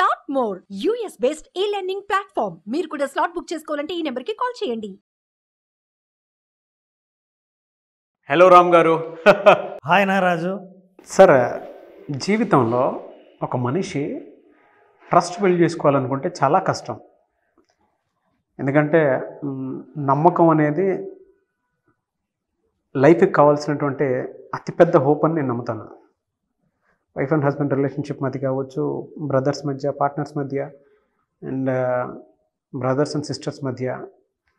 top more US based e learning platform మీరు కూడా slot book చేసుకోవాలంటే ఈ నెంబర్కి కాల్ చేయండి హలో రామ్ గారు హాయ్ నారాజు సార్ జీవితంలో ఒక మనిషి ట్రస్ట్ బిల్డ్ చేసుకోవాలనుకుంటే చాలా కష్టం ఎందుకంటే నమ్మకం అనేది లైఫ్కి కావాల్సినటువంటి అతిపెద్ద హోప్ అని నేను నమ్ముతాను వైఫ్ అండ్ హస్బెండ్ రిలేషన్షిప్ మధ్య కావచ్చు బ్రదర్స్ మధ్య పార్ట్నర్స్ మధ్య అండ్ బ్రదర్స్ అండ్ సిస్టర్స్ మధ్య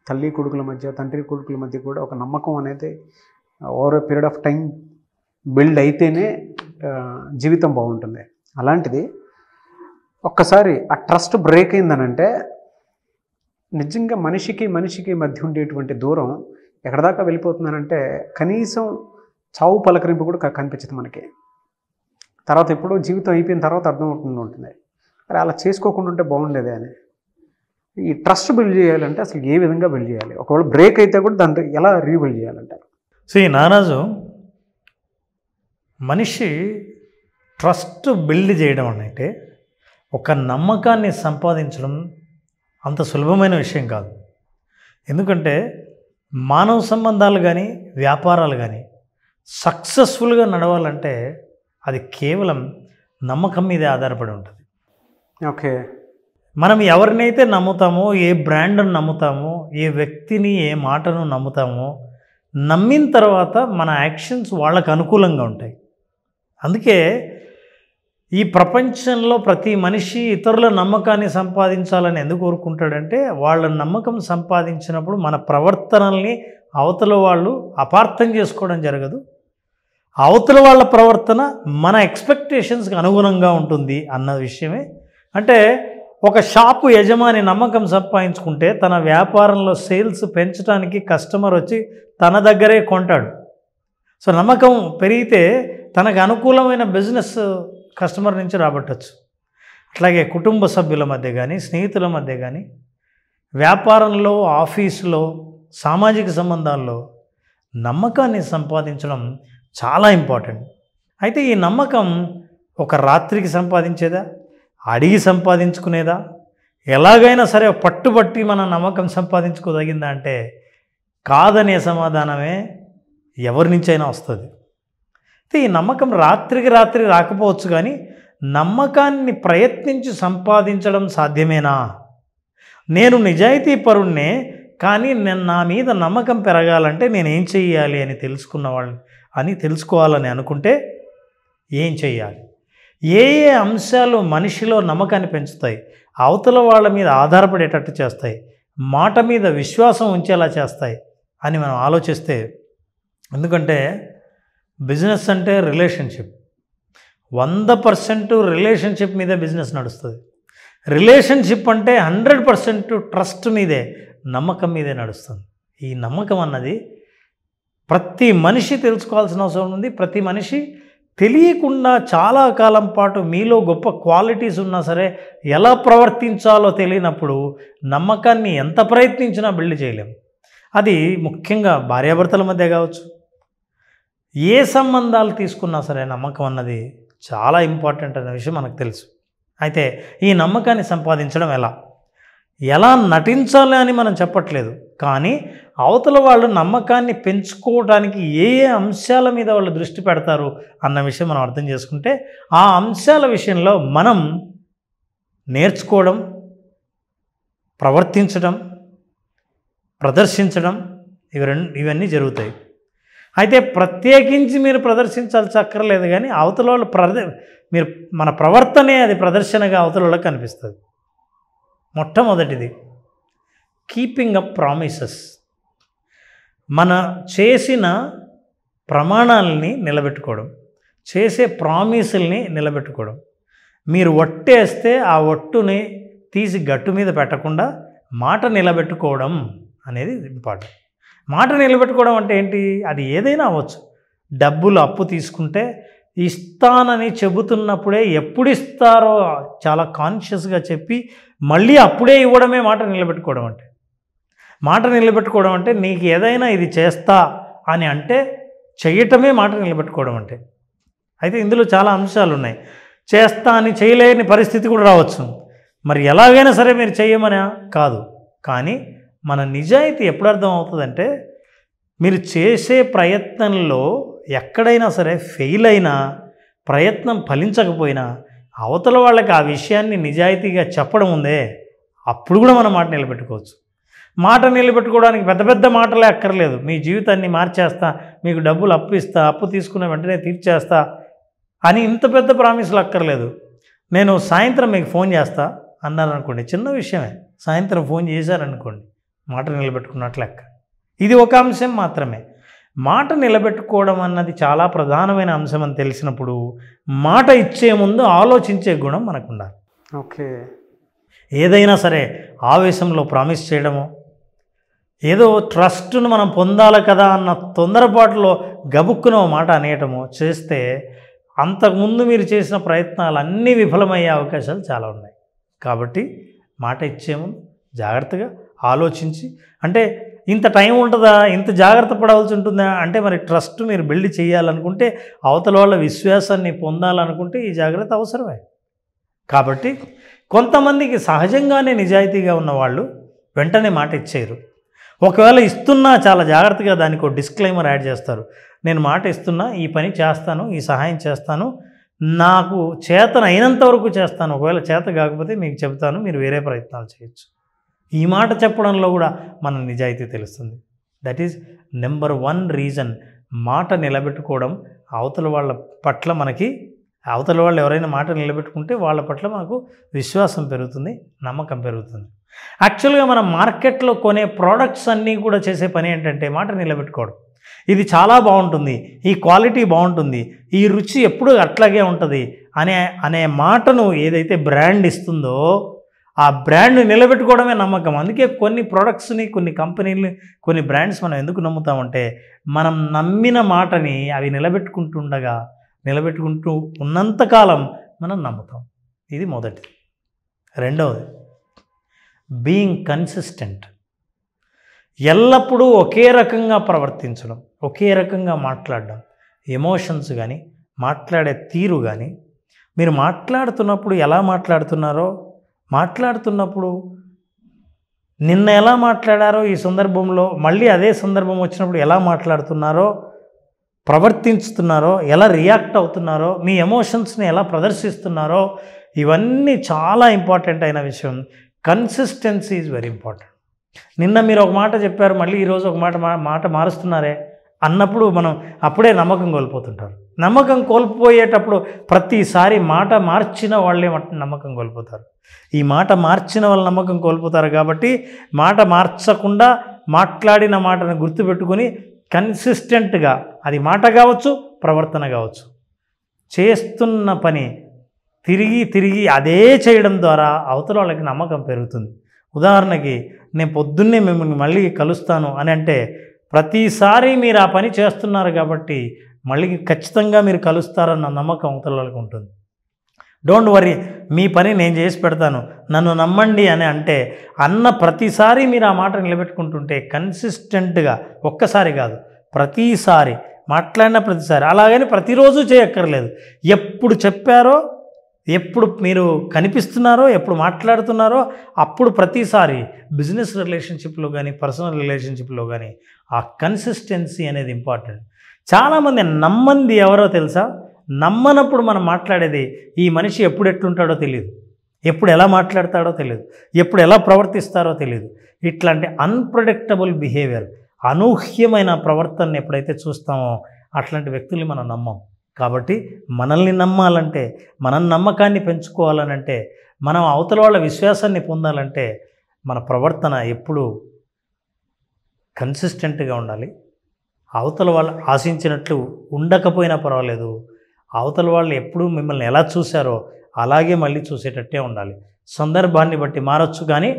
తల్లి కొడుకుల మధ్య తండ్రి కొడుకుల మధ్య కూడా ఒక నమ్మకం అనేది over period of time build అయితేనే జీవితం బాగుంటుంది అలాంటిది ఒక్కసారి ఆ ట్రస్ట్ బ్రేక్ అయిందనంటే నిజంగా మనిషికి మనిషికి మధ్య ఉండేటువంటి దూరం ఎక్కడిదాకా వెళ్ళిపోతుందనంటే కనీసం చావు పలకరింపు కూడా కనిపించదు మనకి తర్వాత ఎప్పుడో జీవితం అయిపోయిన తర్వాత అర్థమవుతుంది ఉంటుంది మరి అలా చేసుకోకుండా ఉంటే బాగుండేదే అని ఈ ట్రస్ట్ బిల్డ్ చేయాలంటే అసలు ఏ విధంగా బిల్డ్ చేయాలి ఒకవేళ బ్రేక్ అయితే కూడా దాంట్లో ఎలా రీబిల్డ్ చేయాలంటారు సో ఈ నారాజు మనిషి ట్రస్ట్ బిల్డ్ చేయడం అంటే ఒక నమ్మకాన్ని సంపాదించడం అంత సులభమైన విషయం కాదు ఎందుకంటే మానవ సంబంధాలు కానీ వ్యాపారాలు కానీ సక్సెస్ఫుల్గా నడవాలంటే అది కేవలం నమ్మకం మీదే ఆధారపడి ఉంటుంది ఓకే మనం ఎవరినైతే నమ్ముతామో ఏ బ్రాండ్ను నమ్ముతామో ఏ వ్యక్తిని ఏ మాటను నమ్ముతామో నమ్మిన తర్వాత మన యాక్షన్స్ వాళ్ళకు అనుకూలంగా ఉంటాయి అందుకే ఈ ప్రపంచంలో ప్రతి మనిషి ఇతరుల నమ్మకాన్ని సంపాదించాలని ఎందుకు కోరుకుంటాడంటే వాళ్ళ నమ్మకం సంపాదించినప్పుడు మన ప్రవర్తనల్ని అవతల వాళ్ళు అపార్థం చేసుకోవడం జరగదు అవతల వాళ్ళ ప్రవర్తన మన ఎక్స్పెక్టేషన్స్కి అనుగుణంగా ఉంటుంది అన్న విషయమే అంటే ఒక షాపు యజమాని నమ్మకం సంపాదించుకుంటే తన వ్యాపారంలో సేల్స్ పెంచడానికి కస్టమర్ వచ్చి తన దగ్గరే కొంటాడు సో నమ్మకం పెరిగితే తనకు అనుకూలమైన బిజినెస్ కస్టమర్ నుంచి రాబట్టచ్చు అట్లాగే కుటుంబ సభ్యుల మధ్య కానీ స్నేహితుల మధ్య కానీ వ్యాపారంలో ఆఫీసులో సామాజిక సంబంధాల్లో నమ్మకాన్ని సంపాదించడం చాలా ఇంపార్టెంట్ అయితే ఈ నమ్మకం ఒక రాత్రికి సంపాదించేదా అడిగి సంపాదించుకునేదా ఎలాగైనా సరే పట్టుబట్టి మన నమ్మకం సంపాదించుకోదగిందా అంటే కాదనే సమాధానమే ఎవరి నుంచైనా వస్తుంది అయితే ఈ నమ్మకం రాత్రికి రాత్రి రాకపోవచ్చు కానీ నమ్మకాన్ని ప్రయత్నించి సంపాదించడం సాధ్యమేనా నేను నిజాయితీ పరుణ్ణే కానీ నేను నా మీద నమ్మకం పెరగాలంటే నేనేం చెయ్యాలి అని తెలుసుకున్న వాళ్ళని అని తెలుసుకోవాలని అనుకుంటే ఏం చేయాలి ఏ ఏ అంశాలు మనిషిలో నమ్మకాన్ని పెంచుతాయి అవతల వాళ్ళ మీద ఆధారపడేటట్టు చేస్తాయి మాట మీద విశ్వాసం ఉంచేలా చేస్తాయి అని మనం ఆలోచిస్తే ఎందుకంటే బిజినెస్ అంటే రిలేషన్షిప్ వంద పర్సెంట్ రిలేషన్షిప్ మీదే బిజినెస్ నడుస్తుంది రిలేషన్షిప్ అంటే హండ్రెడ్ పర్సెంట్ ట్రస్ట్ మీదే నమ్మకం మీదే నడుస్తుంది ఈ నమ్మకం అన్నది ప్రతి మనిషి తెలుసుకోవాల్సిన అవసరం ఉంది ప్రతి మనిషి తెలియకుండా చాలా కాలం పాటు మీలో గొప్ప క్వాలిటీస్ ఉన్నా సరే ఎలా ప్రవర్తించాలో తెలియనప్పుడు నమ్మకాన్ని ఎంత ప్రయత్నించినా బిల్డ్ చేయలేం అది ముఖ్యంగా భార్యాభర్తల మధ్య కావచ్చు ఏ సంబంధాలు తీసుకున్నా సరే నమ్మకం అన్నది చాలా ఇంపార్టెంట్ అనే విషయం మనకు తెలుసు అయితే ఈ నమ్మకాన్ని సంపాదించడం ఎలా ఎలా నటించాలి అని మనం చెప్పట్లేదు కానీ అవతల వాళ్ళు నమ్మకాన్ని పెంచుకోవడానికి ఏ ఏ అంశాల మీద వాళ్ళు దృష్టి పెడతారు అన్న విషయం మనం అర్థం చేసుకుంటే ఆ అంశాల విషయంలో మనం నేర్చుకోవడం ప్రవర్తించడం ప్రదర్శించడం ఇవి రెండు ఇవన్నీ జరుగుతాయి అయితే ప్రత్యేకించి మీరు ప్రదర్శించాలి అక్కర్లేదు కానీ అవతల వాళ్ళు ప్రద మీరు మన ప్రవర్తనే అది ప్రదర్శనగా అవతల వాళ్ళకి కనిపిస్తుంది మొట్టమొదటిది కీపింగ్ అప్ ప్రామిసెస్ మన చేసిన ప్రమాణాలని నిలబెట్టుకోవడం చేసే ప్రామిసుల్ని నిలబెట్టుకోవడం మీరు ఒట్టేస్తే ఆ ఒట్టుని తీసి గట్టు మీద పెట్టకుండా మాట నిలబెట్టుకోవడం అనేది ఇంపార్టెంట్ మాట నిలబెట్టుకోవడం అంటే ఏంటి అది ఏదైనా అవ్వచ్చు డబ్బులు అప్పు తీసుకుంటే ఇస్తానని చెబుతున్నప్పుడే ఎప్పుడు ఇస్తారో చాలా కాన్షియస్గా చెప్పి మళ్ళీ అప్పుడే ఇవ్వడమే మాట నిలబెట్టుకోవడం అంటే మాట నిలబెట్టుకోవడం అంటే నీకు ఏదైనా ఇది చేస్తా అని అంటే చేయటమే మాట నిలబెట్టుకోవడం అంటే అయితే ఇందులో చాలా అంశాలు ఉన్నాయి చేస్తా అని చేయలేని పరిస్థితి కూడా రావచ్చు మరి ఎలాగైనా సరే మీరు చేయమనే కాదు కానీ మన నిజాయితీ ఎప్పుడు అర్థం అవుతుందంటే మీరు చేసే ప్రయత్నంలో ఎక్కడైనా సరే ఫెయిల్ అయినా ప్రయత్నం ఫలించకపోయినా అవతల వాళ్ళకి ఆ విషయాన్ని నిజాయితీగా చెప్పడం ఉందే అప్పుడు కూడా మనం మాట నిలబెట్టుకోవచ్చు మాట నిలబెట్టుకోవడానికి పెద్ద పెద్ద మాటలే అక్కర్లేదు మీ జీవితాన్ని మార్చేస్తా మీకు డబ్బులు అప్పు ఇస్తా అప్పు తీసుకున్న వెంటనే తీర్చేస్తా అని ఇంత పెద్ద ప్రామిసులు అక్కర్లేదు నేను సాయంత్రం మీకు ఫోన్ చేస్తా అన్నారనుకోండి చిన్న విషయమే సాయంత్రం ఫోన్ చేశారనుకోండి మాట నిలబెట్టుకున్నట్లెక్క లెక్క ఇది ఒక అంశం మాత్రమే మాట నిలబెట్టుకోవడం అన్నది చాలా ప్రధానమైన అంశం అని తెలిసినప్పుడు మాట ఇచ్చే ముందు ఆలోచించే గుణం మనకు ఉండాలి ఓకే ఏదైనా సరే ఆవేశంలో ప్రామిస్ చేయడమో ఏదో ట్రస్ట్ను మనం పొందాలి కదా అన్న తొందరపాటులో గబుక్కున మాట అనేయటము చేస్తే అంతకుముందు మీరు చేసిన ప్రయత్నాలు అన్నీ విఫలమయ్యే అవకాశాలు చాలా ఉన్నాయి కాబట్టి మాట ఇచ్చేము జాగ్రత్తగా ఆలోచించి అంటే ఇంత టైం ఉంటుందా ఇంత జాగ్రత్త పడవలసి ఉంటుందా అంటే మరి ట్రస్ట్ మీరు బిల్డ్ చేయాలనుకుంటే అవతల వాళ్ళ విశ్వాసాన్ని పొందాలనుకుంటే ఈ జాగ్రత్త అవసరమే కాబట్టి కొంతమందికి సహజంగానే నిజాయితీగా ఉన్నవాళ్ళు వెంటనే మాట ఇచ్చేయరు ఒకవేళ ఇస్తున్నా చాలా జాగ్రత్తగా దానికి ఒక డిస్క్లైమర్ యాడ్ చేస్తారు నేను మాట ఇస్తున్నా ఈ పని చేస్తాను ఈ సహాయం చేస్తాను నాకు చేతన అయినంత వరకు చేస్తాను ఒకవేళ చేత కాకపోతే మీకు చెబుతాను మీరు వేరే ప్రయత్నాలు చేయొచ్చు ఈ మాట చెప్పడంలో కూడా మన నిజాయితీ తెలుస్తుంది that is number one reason మాట నిలబెట్టుకోవడం అవతల వాళ్ళ పట్ల మనకి అవతల వాళ్ళు ఎవరైనా మాట నిలబెట్టుకుంటే వాళ్ళ పట్ల మనకు విశ్వాసం పెరుగుతుంది నమ్మకం పెరుగుతుంది యాక్చువల్గా మనం మార్కెట్లో కొనే ప్రోడక్ట్స్ అన్నీ కూడా చేసే పని ఏంటంటే మాట నిలబెట్టుకోవడం ఇది చాలా బాగుంటుంది ఈ క్వాలిటీ బాగుంటుంది ఈ రుచి ఎప్పుడూ అట్లాగే ఉంటుంది అనే అనే మాటను ఏదైతే బ్రాండ్ ఇస్తుందో ఆ బ్రాండ్ నిలబెట్టుకోవడమే నమ్మకం అందుకే కొన్ని ప్రోడక్ట్స్ని కొన్ని కంపెనీలు కొన్ని బ్రాండ్స్ మనం ఎందుకు నమ్ముతామంటే మనం నమ్మిన మాటని అవి నిలబెట్టుకుంటుండగా నిలబెట్టుకుంటూ ఉన్నంతకాలం మనం నమ్ముతాం ఇది మొదటి రెండవది బీయింగ్ కన్సిస్టెంట్ ఎల్లప్పుడూ ఒకే రకంగా ప్రవర్తించడం ఒకే రకంగా మాట్లాడడం ఎమోషన్స్ కానీ మాట్లాడే తీరు కానీ మీరు మాట్లాడుతున్నప్పుడు ఎలా మాట్లాడుతున్నారో మాట్లాడుతున్నప్పుడు నిన్న ఎలా మాట్లాడారో ఈ సందర్భంలో మళ్ళీ అదే సందర్భం వచ్చినప్పుడు ఎలా మాట్లాడుతున్నారో ప్రవర్తించుతున్నారో ఎలా రియాక్ట్ అవుతున్నారో మీ ఎమోషన్స్ని ఎలా ప్రదర్శిస్తున్నారో ఇవన్నీ చాలా ఇంపార్టెంట్ అయిన విషయం కన్సిస్టెన్సీ ఈజ్ వెరీ ఇంపార్టెంట్ నిన్న మీరు ఒక మాట చెప్పారు మళ్ళీ ఈరోజు ఒక మాట మాట మారుస్తున్నారే అన్నప్పుడు మనం అప్పుడే నమ్మకం కోల్పోతుంటారు నమ్మకం కోల్పోయేటప్పుడు ప్రతిసారి మాట మార్చిన వాళ్ళే నమ్మకం కోల్పోతారు ఈ మాట మార్చిన వాళ్ళు నమ్మకం కోల్పోతారు కాబట్టి మాట మార్చకుండా మాట్లాడిన మాటను గుర్తుపెట్టుకొని కన్సిస్టెంట్గా అది మాట కావచ్చు ప్రవర్తన కావచ్చు చేస్తున్న పని తిరిగి తిరిగి అదే చేయడం ద్వారా అవతల వాళ్ళకి నమ్మకం పెరుగుతుంది ఉదాహరణకి నేను పొద్దున్నే మిమ్మల్ని మళ్ళీ కలుస్తాను అని అంటే ప్రతిసారి మీరు ఆ పని చేస్తున్నారు కాబట్టి మళ్ళీ ఖచ్చితంగా మీరు కలుస్తారన్న నమ్మకం అవతల వాళ్ళకి ఉంటుంది డోంట్ వరీ మీ పని నేను చేసి పెడతాను నన్ను నమ్మండి అని అంటే అన్న ప్రతిసారి మీరు ఆ మాట నిలబెట్టుకుంటుంటే కన్సిస్టెంట్గా ఒక్కసారి కాదు ప్రతిసారి మాట్లాడిన ప్రతిసారి అలాగని ప్రతిరోజు చేయక్కర్లేదు ఎప్పుడు చెప్పారో ఎప్పుడు మీరు కనిపిస్తున్నారో ఎప్పుడు మాట్లాడుతున్నారో అప్పుడు ప్రతిసారి బిజినెస్ రిలేషన్షిప్లో కానీ పర్సనల్ రిలేషన్షిప్లో కానీ ఆ కన్సిస్టెన్సీ అనేది ఇంపార్టెంట్ చాలామంది నమ్మంది ఎవరో తెలుసా నమ్మనప్పుడు మనం మాట్లాడేది ఈ మనిషి ఎప్పుడు ఎట్లుంటాడో తెలియదు ఎప్పుడు ఎలా మాట్లాడతాడో తెలియదు ఎప్పుడు ఎలా ప్రవర్తిస్తారో తెలియదు ఇట్లాంటి అన్ప్రొడిక్టబుల్ బిహేవియర్ అనూహ్యమైన ప్రవర్తనను ఎప్పుడైతే చూస్తామో అట్లాంటి వ్యక్తుల్ని మనం నమ్మం కాబట్టి మనల్ని నమ్మాలంటే మన నమ్మకాన్ని పెంచుకోవాలనంటే మనం అవతల వాళ్ళ విశ్వాసాన్ని పొందాలంటే మన ప్రవర్తన ఎప్పుడూ కన్సిస్టెంట్గా ఉండాలి అవతల వాళ్ళు ఆశించినట్లు ఉండకపోయినా పర్వాలేదు అవతల వాళ్ళు ఎప్పుడు మిమ్మల్ని ఎలా చూశారో అలాగే మళ్ళీ చూసేటట్టే ఉండాలి సందర్భాన్ని బట్టి మారచ్చు కానీ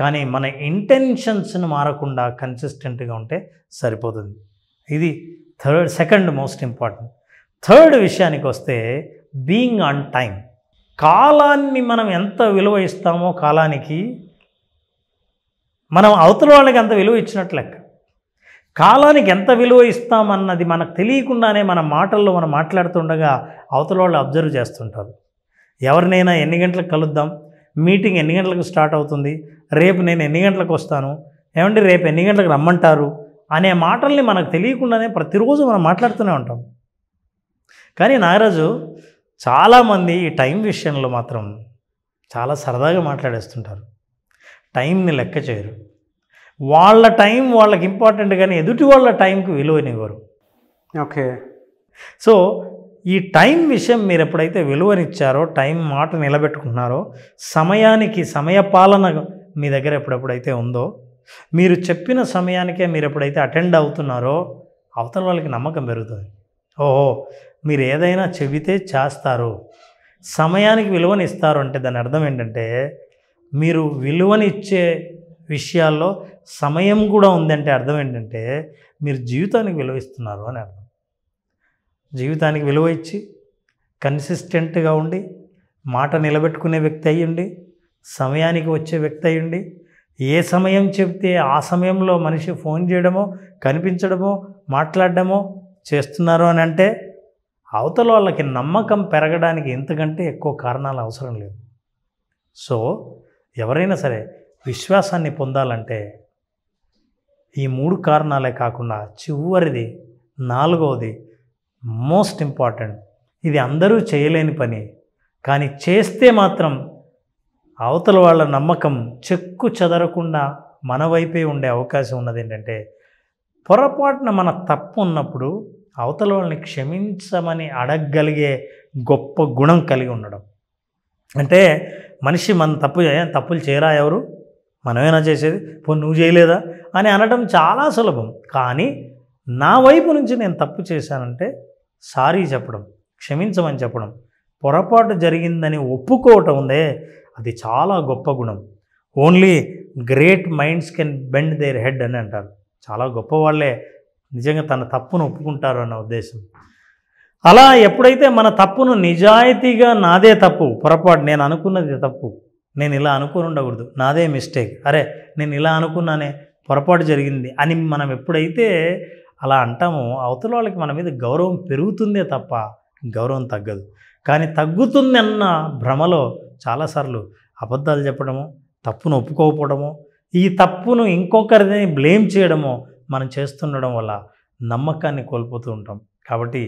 కానీ మన ఇంటెన్షన్స్ని మారకుండా కన్సిస్టెంట్గా ఉంటే సరిపోతుంది ఇది third second most important third విషయానికి వస్తే బీయింగ్ ఆన్ టైం కాలాన్ని మనం ఎంత విలువ ఇస్తామో కాలానికి మనం అవతల వాళ్ళకి అంత విలువ ఇచ్చినట్లెక్క లెక్క కాలానికి ఎంత విలువ ఇస్తామన్నది మనకు తెలియకుండానే మన మాటల్లో మనం మాట్లాడుతుండగా అవతల వాళ్ళు అబ్జర్వ్ చేస్తుంటారు ఎవరినైనా ఎన్ని గంటలకు కలుద్దాం మీటింగ్ ఎన్ని గంటలకు స్టార్ట్ అవుతుంది రేపు నేను ఎన్ని గంటలకు వస్తాను ఏమంటే రేపు ఎన్ని గంటలకు రమ్మంటారు అనే మాటల్ని మనకు తెలియకుండానే ప్రతిరోజు మనం మాట్లాడుతూనే ఉంటాం కానీ నాగరాజు చాలామంది ఈ టైం విషయంలో మాత్రం చాలా సరదాగా మాట్లాడేస్తుంటారు టైంని లెక్క చేయరు వాళ్ళ టైం వాళ్ళకి ఇంపార్టెంట్ కానీ ఎదుటి వాళ్ళ టైంకి విలువనివ్వరు ఓకే సో ఈ టైం విషయం మీరు ఎప్పుడైతే విలువనిచ్చారో టైం మాట నిలబెట్టుకున్నారో సమయానికి సమయపాలన మీ దగ్గర ఎప్పుడెప్పుడైతే ఉందో మీరు చెప్పిన సమయానికే మీరు ఎప్పుడైతే అటెండ్ అవుతున్నారో అవతల వాళ్ళకి నమ్మకం పెరుగుతుంది ఓహో మీరు ఏదైనా చెబితే చేస్తారు సమయానికి విలువని ఇస్తారు అంటే దాని అర్థం ఏంటంటే మీరు విలువనిచ్చే విషయాల్లో సమయం కూడా ఉందంటే అర్థం ఏంటంటే మీరు జీవితానికి విలువ ఇస్తున్నారు అని అర్థం జీవితానికి విలువ ఇచ్చి కన్సిస్టెంట్గా ఉండి మాట నిలబెట్టుకునే వ్యక్తి అయ్యండి సమయానికి వచ్చే వ్యక్తి అయ్యండి ఏ సమయం చెప్తే ఆ సమయంలో మనిషి ఫోన్ చేయడమో కనిపించడమో మాట్లాడడమో చేస్తున్నారు అని అంటే అవతల వాళ్ళకి నమ్మకం పెరగడానికి ఎంతకంటే ఎక్కువ కారణాలు అవసరం లేదు సో ఎవరైనా సరే విశ్వాసాన్ని పొందాలంటే ఈ మూడు కారణాలే కాకుండా చివరిది నాలుగవది మోస్ట్ ఇంపార్టెంట్ ఇది అందరూ చేయలేని పని కానీ చేస్తే మాత్రం అవతల వాళ్ళ నమ్మకం చెక్కు చెదరకుండా మన వైపే ఉండే అవకాశం ఉన్నది ఏంటంటే పొరపాటున మన తప్పు ఉన్నప్పుడు అవతల వాళ్ళని క్షమించమని అడగగలిగే గొప్ప గుణం కలిగి ఉండడం అంటే మనిషి మన తప్పు తప్పులు చేయరా ఎవరు మనమేనా చేసేది పో నువ్వు చేయలేదా అని అనడం చాలా సులభం కానీ నా వైపు నుంచి నేను తప్పు చేశానంటే సారీ చెప్పడం క్షమించమని చెప్పడం పొరపాటు జరిగిందని ఒప్పుకోవటం ఉందే అది చాలా గొప్ప గుణం only great minds can bend their head అని అంటారు చాలా వాళ్ళే నిజంగా తన తప్పును ఒప్పుకుంటారు అన్న ఉద్దేశం అలా ఎప్పుడైతే మన తప్పును నిజాయితీగా నాదే తప్పు పొరపాటు నేను అనుకున్నది తప్పు నేను ఇలా అనుకుని ఉండకూడదు నాదే మిస్టేక్ అరే నేను ఇలా అనుకున్నానే పొరపాటు జరిగింది అని మనం ఎప్పుడైతే అలా అంటామో అవతల వాళ్ళకి మన మీద గౌరవం పెరుగుతుందే తప్ప గౌరవం తగ్గదు కానీ తగ్గుతుంది అన్న భ్రమలో చాలాసార్లు అబద్ధాలు చెప్పడము తప్పును ఒప్పుకోకపోవడము ఈ తప్పును ఇంకొకరిని బ్లేమ్ చేయడము మనం చేస్తుండడం వల్ల నమ్మకాన్ని కోల్పోతూ ఉంటాం కాబట్టి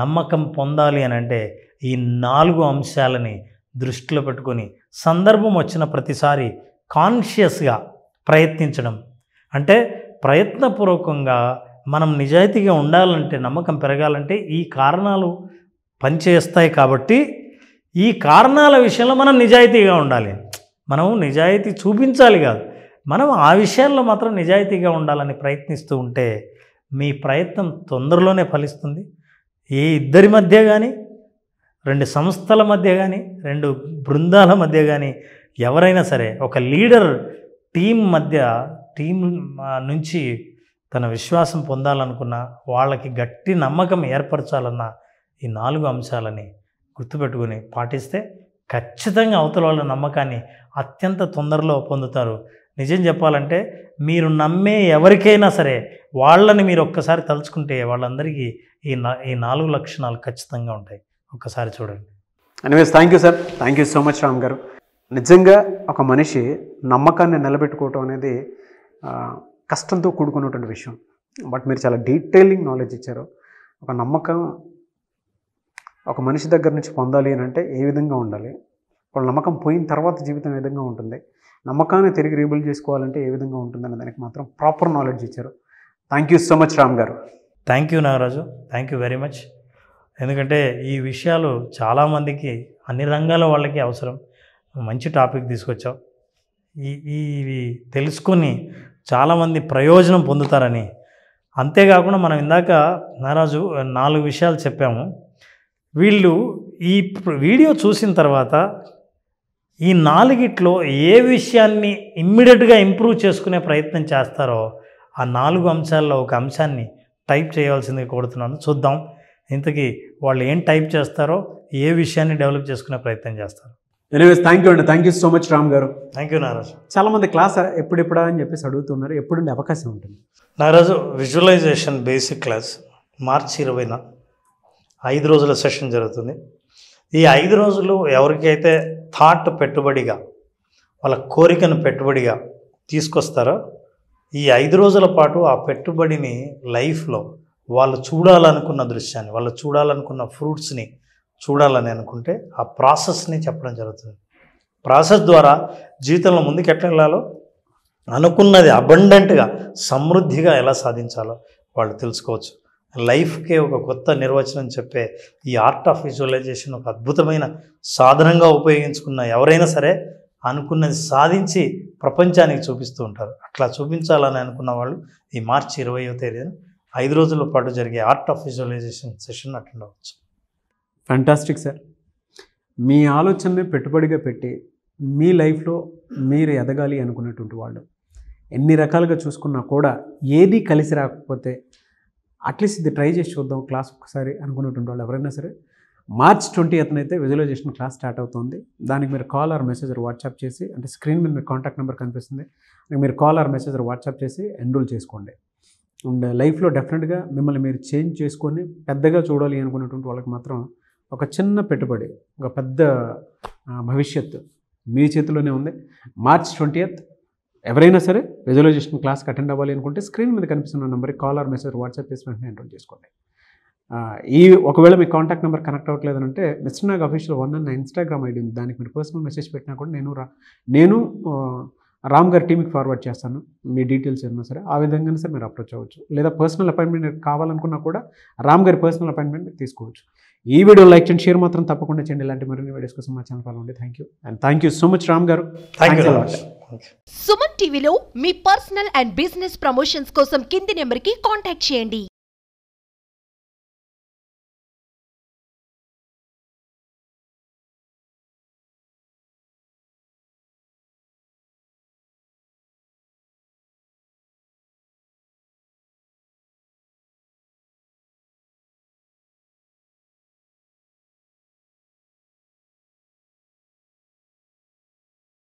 నమ్మకం పొందాలి అని అంటే ఈ నాలుగు అంశాలని దృష్టిలో పెట్టుకొని సందర్భం వచ్చిన ప్రతిసారి కాన్షియస్గా ప్రయత్నించడం అంటే ప్రయత్నపూర్వకంగా మనం నిజాయితీగా ఉండాలంటే నమ్మకం పెరగాలంటే ఈ కారణాలు పనిచేస్తాయి కాబట్టి ఈ కారణాల విషయంలో మనం నిజాయితీగా ఉండాలి మనం నిజాయితీ చూపించాలి కాదు మనం ఆ విషయాల్లో మాత్రం నిజాయితీగా ఉండాలని ప్రయత్నిస్తూ ఉంటే మీ ప్రయత్నం తొందరలోనే ఫలిస్తుంది ఏ ఇద్దరి మధ్య కానీ రెండు సంస్థల మధ్య కానీ రెండు బృందాల మధ్య కానీ ఎవరైనా సరే ఒక లీడర్ టీం మధ్య టీం నుంచి తన విశ్వాసం పొందాలనుకున్నా వాళ్ళకి గట్టి నమ్మకం ఏర్పరచాలన్న ఈ నాలుగు అంశాలని గుర్తుపెట్టుకుని పాటిస్తే ఖచ్చితంగా అవతల వాళ్ళ నమ్మకాన్ని అత్యంత తొందరలో పొందుతారు నిజం చెప్పాలంటే మీరు నమ్మే ఎవరికైనా సరే వాళ్ళని మీరు ఒక్కసారి తలుచుకుంటే వాళ్ళందరికీ ఈ ఈ నాలుగు లక్షణాలు ఖచ్చితంగా ఉంటాయి ఒక్కసారి చూడండి anyways thank you sir thank you so much Ram garu నిజంగా ఒక మనిషి నమ్మకాన్ని నిలబెట్టుకోవటం అనేది కష్టంతో కూడుకున్నటువంటి విషయం బట్ మీరు చాలా డీటెయిలింగ్ నాలెడ్జ్ ఇచ్చారు ఒక నమ్మకం ఒక మనిషి దగ్గర నుంచి పొందాలి అని అంటే ఏ విధంగా ఉండాలి వాళ్ళ నమ్మకం పోయిన తర్వాత జీవితం ఏ విధంగా ఉంటుంది నమ్మకాన్ని తిరిగి రీబిల్డ్ చేసుకోవాలంటే ఏ విధంగా ఉంటుందన్న దానికి మాత్రం ప్రాపర్ నాలెడ్జ్ ఇచ్చారు thank you so much Ram garu thank you Nagaraju thank you very much ఎందుకంటే ఈ విషయాలు చాలామందికి అన్ని రంగాల వాళ్ళకి అవసరం మంచి టాపిక్ తీసుకొచ్చావు ఈ ఇవి తెలుసుకొని చాలామంది ప్రయోజనం పొందుతారని అంతేకాకుండా మనం ఇందాక నారాజు నాలుగు విషయాలు చెప్పాము వీళ్ళు ఈ వీడియో చూసిన తర్వాత ఈ నాలుగిట్లో ఏ విషయాన్ని ఇమ్మీడియట్గా ఇంప్రూవ్ చేసుకునే ప్రయత్నం చేస్తారో ఆ నాలుగు అంశాల్లో ఒక అంశాన్ని టైప్ చేయవలసింది కోరుతున్నాను చూద్దాం ఇంతకీ వాళ్ళు ఏం టైప్ చేస్తారో ఏ విషయాన్ని డెవలప్ చేసుకునే ప్రయత్నం చేస్తారు ఎనీవేస్ థ్యాంక్ యూ అండి thank you so much Ram garu thank you నారాజు చాలామంది క్లాస్ ఎప్పుడెప్పుడా అని చెప్పేసి అడుగుతున్నారు ఎప్పుడు అవకాశం ఉంటుంది నారాజు విజువలైజేషన్ బేసిక్ క్లాస్ మార్చ్ ఇరవైన ఐదు రోజుల సెషన్ జరుగుతుంది ఈ ఐదు రోజులు ఎవరికైతే థాట్ పెట్టుబడిగా వాళ్ళ కోరికను పెట్టుబడిగా తీసుకొస్తారో ఈ ఐదు రోజుల పాటు ఆ పెట్టుబడిని లైఫ్లో వాళ్ళు చూడాలనుకున్న దృశ్యాన్ని వాళ్ళు చూడాలనుకున్న ఫ్రూట్స్ని చూడాలని అనుకుంటే ఆ ప్రాసెస్ని చెప్పడం జరుగుతుంది ప్రాసెస్ ద్వారా జీవితంలో ముందుకు ఎట్లా వెళ్ళాలో అనుకున్నది అబండెంట్గా సమృద్ధిగా ఎలా సాధించాలో వాళ్ళు తెలుసుకోవచ్చు లైఫ్కే ఒక కొత్త నిర్వచనం చెప్పే ఈ ఆర్ట్ ఆఫ్ విజువలైజేషన్ ఒక అద్భుతమైన సాధనంగా ఉపయోగించుకున్న ఎవరైనా సరే అనుకున్నది సాధించి ప్రపంచానికి చూపిస్తూ ఉంటారు అట్లా చూపించాలని అనుకున్న వాళ్ళు ఈ మార్చి ఇరవయో తేదీన ఐదు రోజుల పాటు జరిగే art of visualization session attend అవ్వచ్చు ఫ్యాంటాస్టిక్ సార్ మీ ఆలోచనని పెట్టుబడిగా పెట్టి మీ లైఫ్లో మీరు ఎదగాలి అనుకున్నటువంటి వాళ్ళు ఎన్ని రకాలుగా చూసుకున్నా కూడా ఏది కలిసి రాకపోతే అట్లీస్ట్ ఇది ట్రై చేసి చూద్దాం క్లాస్ ఒకసారి అనుకునేటువంటి వాళ్ళు ఎవరైనా సరే మార్చ్ ట్వంటీ ఎత్న అయితే విజువలైజేషన్ క్లాస్ స్టార్ట్ అవుతుంది దానికి మీరు కాల్ ఆర్ మెసేజ్ వాట్సాప్ చేసి అంటే స్క్రీన్ మీద మీరు కాంటాక్ట్ నెంబర్ కనిపిస్తుంది మీరు కాల్ ఆర్ మెసేజ్ వాట్సాప్ చేసి ఎన్రోల్ చేసుకోండి అండ్ లైఫ్లో డెఫినెట్గా మిమ్మల్ని మీరు చేంజ్ చేసుకొని పెద్దగా చూడాలి అనుకునేటువంటి వాళ్ళకి మాత్రం ఒక చిన్న పెట్టుబడి ఒక పెద్ద భవిష్యత్తు మీ చేతిలోనే ఉంది మార్చ్ ట్వంటీ ఎవరైనా సరే రిజర్వేషన్ క్లాస్కి అటెండ్ అవ్వాలి అనుకుంటే స్క్రీన్ మీద కనిపిస్తున్న నెంబర్కి కాల్ ఆర్ మెసేజ్ వాట్సాప్ చేసి వెంటనే ఎంటర్ చేసుకోండి ఈ ఒకవేళ మీ కాంటాక్ట్ నెంబర్ కనెక్ట్ అవ్వట్లేదంటే మిస్టర్ నాగ్ అఫీషియల్ వన్ అన్న ఇన్స్టాగ్రామ్ ఐడి ఉంది దానికి మీరు పర్సనల్ మెసేజ్ పెట్టినా కూడా నేను రా నేను రామ్ గారి టీంకి ఫార్వర్డ్ చేస్తాను మీ డీటెయిల్స్ ఏమన్నా సరే ఆ విధంగానే సరే మీరు అప్రోచ్ అవ్వచ్చు లేదా పర్సనల్ అపాయింట్మెంట్ కావాలనుకున్నా కూడా రామ్ గారి పర్సనల్ అపాయింట్మెంట్ తీసుకోవచ్చు ఈ వీడియో లైక్ చేయండి షేర్ మాత్రం తప్పకుండా చేయండి ఇలాంటి మరిన్ని వీడియోస్ కోసం మా ఛానల్ ఫాలో అండి thank you and thank you so much Ram garu Suman టీవీలో మీ పర్సనల్ అండ్ బిజినెస్ ప్రమోషన్స్ కోసం కింది నెంబర్కి కాంటాక్ట్ చేయండి